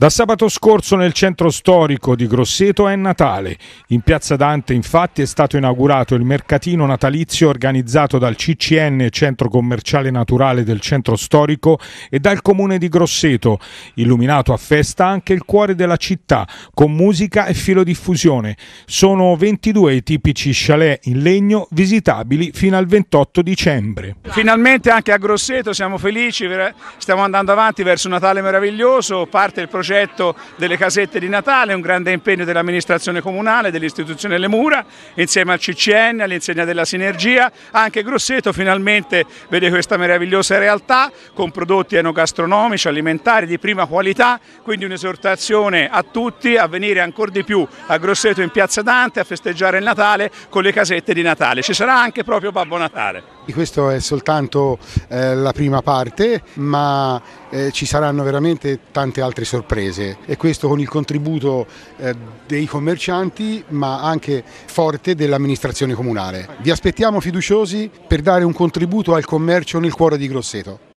Da sabato scorso nel centro storico di Grosseto è Natale. In piazza Dante infatti è stato inaugurato il mercatino natalizio organizzato dal CCN Centro Commerciale Naturale del centro storico e dal comune di Grosseto, illuminato a festa anche il cuore della città con musica e filodiffusione. Sono 22 i tipici chalet in legno visitabili fino al 28 dicembre. Finalmente anche a Grosseto siamo felici, stiamo andando avanti verso un Natale meraviglioso, parte il processo progetto delle casette di Natale, un grande impegno dell'amministrazione comunale, dell'istituzione Le Mura, insieme al CCN, all'insegna della sinergia, anche Grosseto finalmente vede questa meravigliosa realtà con prodotti enogastronomici, alimentari di prima qualità, quindi un'esortazione a tutti a venire ancora di più a Grosseto in Piazza Dante a festeggiare il Natale con le casette di Natale. Ci sarà anche proprio Babbo Natale. Questo è soltanto eh, la prima parte, ma eh, ci saranno veramente tante altre sorprese imprese e questo con il contributo eh, dei commercianti ma anche forte dell'amministrazione comunale. Vi aspettiamo fiduciosi per dare un contributo al commercio nel cuore di Grosseto.